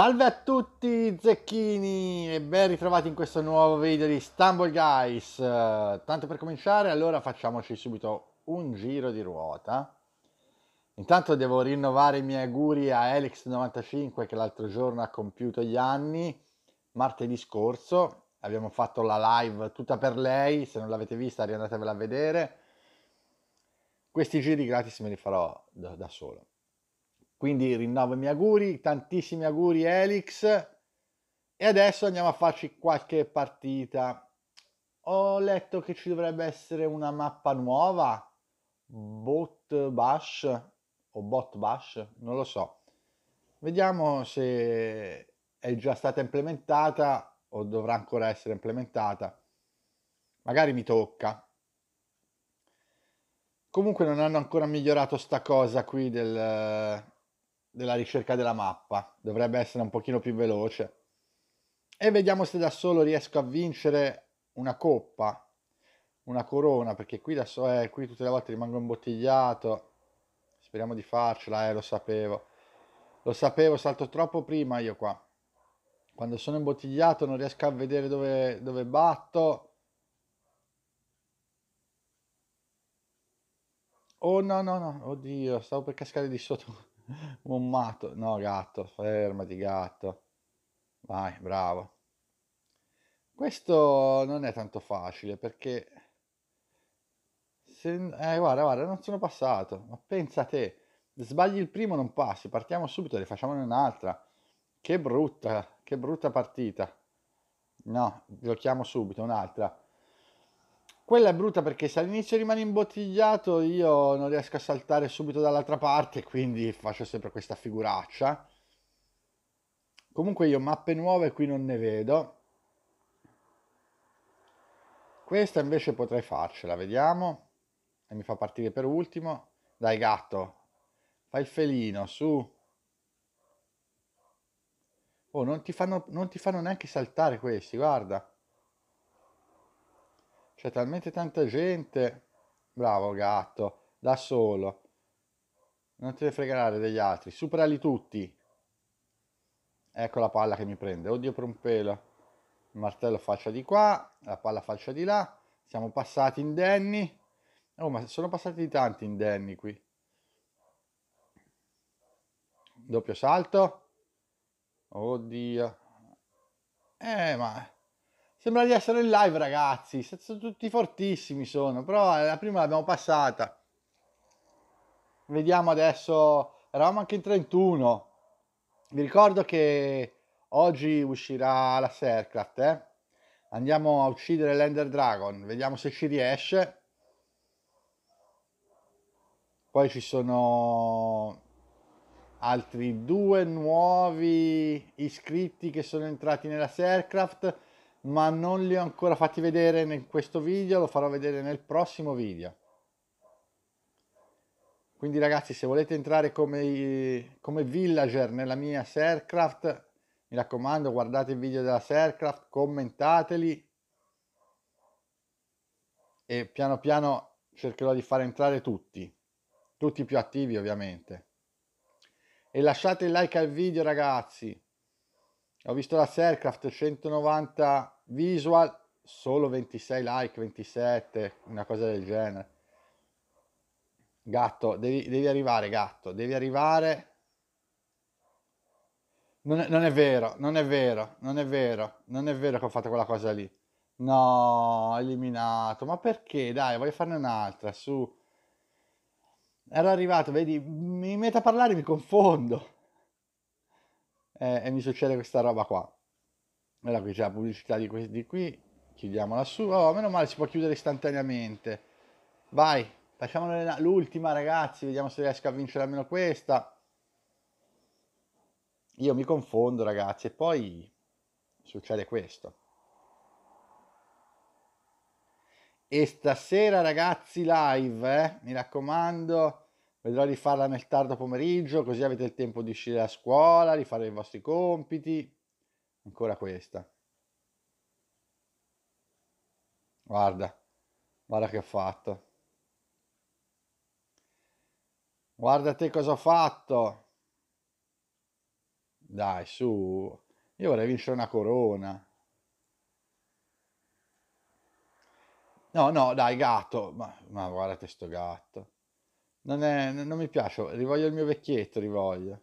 Salve a tutti zecchini e ben ritrovati in questo nuovo video di Stumble Guys. Tanto per cominciare, allora facciamoci subito un giro di ruota. Intanto devo rinnovare i miei auguri a Alex95 che l'altro giorno ha compiuto gli anni, martedì scorso. Abbiamo fatto la live tutta per lei, se non l'avete vista riandatevela a vedere. Questi giri gratis me li farò da, da solo. Quindi rinnovo i miei auguri, tantissimi auguri Elix. E adesso andiamo a farci qualche partita. Ho letto che ci dovrebbe essere una mappa nuova, Bot Bash o Bot Bash, non lo so. Vediamo se è già stata implementata o dovrà ancora essere implementata. Magari mi tocca. Comunque non hanno ancora migliorato sta cosa qui del della ricerca della mappa, dovrebbe essere un pochino più veloce. E vediamo se da solo riesco a vincere una coppa, una corona, perché qui, da solo eh, qui tutte le volte rimango imbottigliato. Speriamo di farcela, eh, lo sapevo. Lo sapevo, salto troppo prima io qua. Quando sono imbottigliato non riesco a vedere dove, dove batto. Oh no no no, oddio, stavo per cascare di sotto. Un matto. No, gatto, fermati gatto. Vai, bravo. Questo non è tanto facile perché... Se, eh, guarda, guarda, non sono passato. Ma pensa a te. Sbagli il primo, non passi. Partiamo subito, e rifacciamone un'altra. Che brutta, che brutta partita. No, giochiamo subito, un'altra. Quella è brutta perché se all'inizio rimane imbottigliato io non riesco a saltare subito dall'altra parte, quindi faccio sempre questa figuraccia. Comunque io mappe nuove qui non ne vedo. Questa invece potrei farcela, vediamo. E mi fa partire per ultimo. Dai gatto, fai il felino, su. Oh, non ti fanno, non ti fanno neanche saltare questi, guarda. C'è talmente tanta gente. Bravo gatto, da solo. Non ti ne fregare degli altri, superali tutti. Ecco la palla che mi prende, oddio per un pelo. Il martello faccia di qua, la palla faccia di là. Siamo passati indenni. Oh, ma sono passati tanti indenni qui. Doppio salto. Oddio. Eh, ma Sembra di essere in live, ragazzi. Sono tutti fortissimi sono, però eh, la prima l'abbiamo passata. Vediamo adesso. Eravamo anche in 31. Vi ricordo che oggi uscirà la Sercraft, eh? Andiamo a uccidere l'Ender Dragon, vediamo se ci riesce. Poi ci sono altri due nuovi iscritti che sono entrati nella Sercraft ma non li ho ancora fatti vedere in questo video, lo farò vedere nel prossimo video. Quindi ragazzi, se volete entrare come, come villager nella mia Sercraft, mi raccomando, guardate i video della Sercraft, commentateli e piano piano cercherò di far entrare tutti, tutti più attivi ovviamente. E lasciate il like al video ragazzi. Ho visto la Sercraft 190 visual, solo 26 like, 27, una cosa del genere. Gatto, devi, devi arrivare, gatto, devi arrivare. Non è, non è, vero, non è vero, non è vero, non è vero che ho fatto quella cosa lì. No, eliminato. Ma perché? Dai, voglio farne un'altra, su. Era arrivato, vedi, mi metto a parlare mi confondo eh, e mi succede questa roba qua. Allora qui c'è la pubblicità di, questi, di qui, chiudiamo lassù, oh meno male si può chiudere istantaneamente. Vai, facciamo l'ultima ragazzi, vediamo se riesco a vincere almeno questa. Io mi confondo ragazzi e poi succede questo. E stasera ragazzi live, eh? mi raccomando, Vedrò di farla nel tardo pomeriggio, così avete il tempo di uscire da scuola, di fare i vostri compiti. Ancora questa. Guarda, guarda che ho fatto. Guarda te cosa ho fatto. Dai, su. Io vorrei vincere una corona. No, no, dai, gatto. Ma, ma te sto gatto. Non, è, non mi piace, rivoglio il mio vecchietto, rivoglio.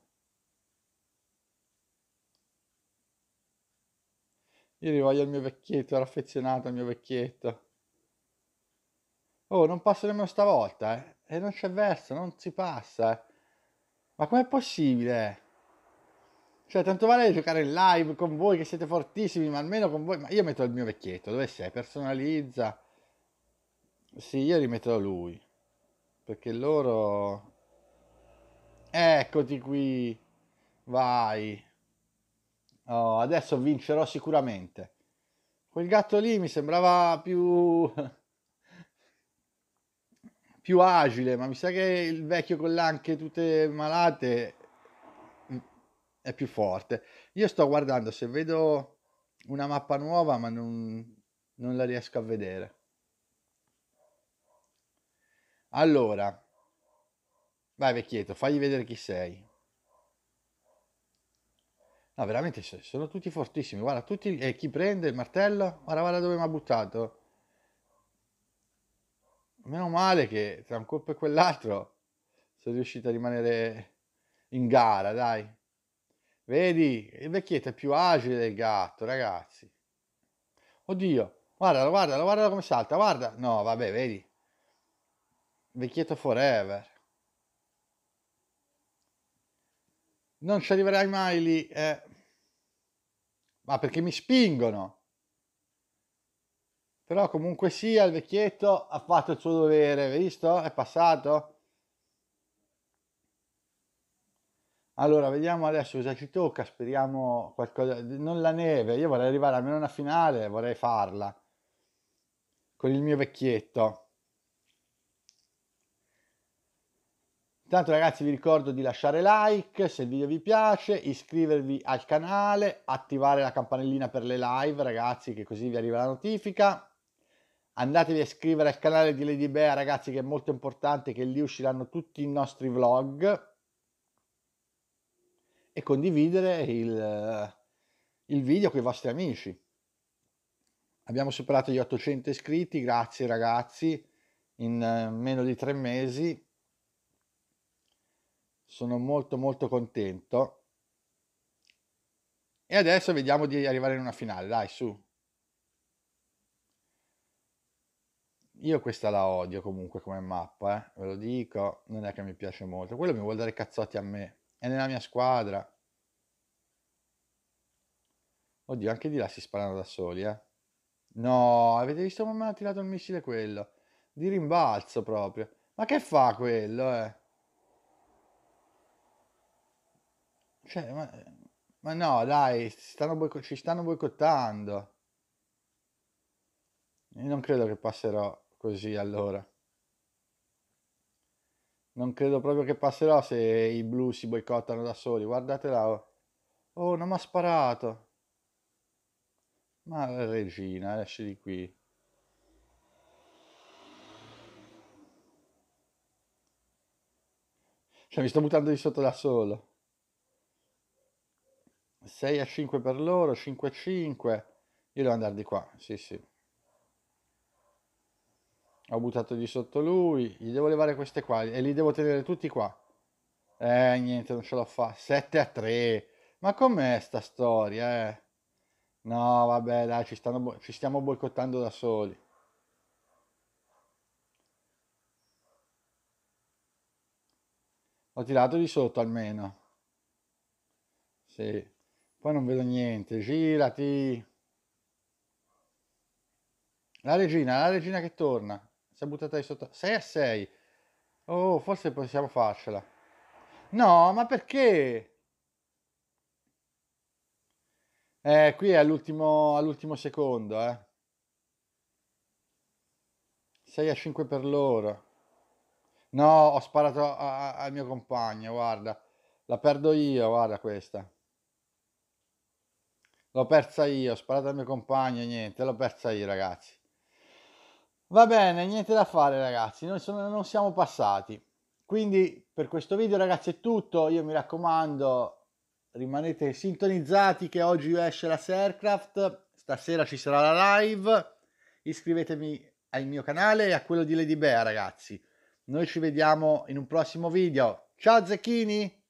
Io rivoglio il mio vecchietto, ero affezionato al mio vecchietto. Oh, non passo nemmeno stavolta, eh. E non c'è verso, non si passa. Eh. Ma com'è possibile? Cioè, tanto vale giocare in live con voi che siete fortissimi, ma almeno con voi... Ma io metto il mio vecchietto, dove sei? Personalizza. Sì, io rimetterò lui. Perché loro... Eccoti qui. Vai. Oh, adesso vincerò sicuramente. Quel gatto lì mi sembrava più... più agile, ma mi sa che il vecchio con l'anche tutte malate mm, è più forte. Io sto guardando se vedo una mappa nuova, ma non, non la riesco a vedere. Allora, vai vecchietto, fagli vedere chi sei. No, veramente sono tutti fortissimi. Guarda, tutti, eh, chi prende il martello, guarda, guarda dove mi ha buttato. Meno male che tra un colpo e quell'altro sono riuscito a rimanere in gara, dai. Vedi, il vecchietto è più agile del gatto, ragazzi. Oddio, guardalo, guardalo, guardalo come salta, guarda. No, vabbè, vedi. Vecchietto forever. Non ci arriverai mai lì. Eh. Ma perché mi spingono. Però comunque sia, il vecchietto ha fatto il suo dovere, visto? È passato. Allora, vediamo adesso cosa ci tocca, speriamo qualcosa, non la neve, io vorrei arrivare almeno a una finale, vorrei farla con il mio vecchietto. Intanto ragazzi vi ricordo di lasciare like se il video vi piace, iscrivervi al canale, attivare la campanellina per le live ragazzi che così vi arriva la notifica. Andatevi a iscrivere al canale di Lady Bea ragazzi che è molto importante che lì usciranno tutti i nostri vlog. E condividere il, il video con i vostri amici. Abbiamo superato gli 800 iscritti, grazie ragazzi, in eh, meno di tre mesi sono molto molto contento. E adesso vediamo di arrivare in una finale, dai su. Io questa la odio comunque come mappa, eh? ve lo dico, non è che mi piace molto. Quello mi vuole dare cazzotti a me, è nella mia squadra. Oddio, anche di là si sparano da soli, eh. No, avete visto come mi ha tirato il missile quello? Di rimbalzo proprio. Ma che fa quello, eh? Cioè, ma, ma no, dai, stanno boico- ci stanno boicottando. Io non credo che passerò così allora. Non credo proprio che passerò se i blu si boicottano da soli. Guardate là. Oh. oh, non mi ha sparato. Ma la regina, esci di qui. Cioè, mi sto buttando di sotto da solo. 6 a 5 per loro, 5 a 5. Io devo andare di qua, sì sì. Ho buttato di sotto lui, gli devo levare queste qua e li devo tenere tutti qua. Eh, niente, non ce l'ho fa. 7 a 3. Ma com'è sta storia, eh? No, vabbè, dai, ci, stanno, ci stiamo boicottando da soli. Ho tirato di sotto almeno. Sì. Qua non vedo niente, girati. La regina, la regina che torna. Si è buttata di sotto. 6 a 6. Oh, forse possiamo farcela. No, ma perché? Eh, qui è all'ultimo, all'ultimo secondo, eh. 6 a 5 per loro. No, ho sparato al mio compagno, guarda. La perdo io, guarda questa. L'ho persa io, ho sparato al mio compagno, niente, l'ho persa io ragazzi. Va bene, niente da fare ragazzi, noi sono, non siamo passati. Quindi per questo video ragazzi è tutto, io mi raccomando rimanete sintonizzati che oggi esce la Sercraft, stasera ci sarà la live, iscrivetevi al mio canale e a quello di Lady Bea ragazzi. Noi ci vediamo in un prossimo video. Ciao Zecchini!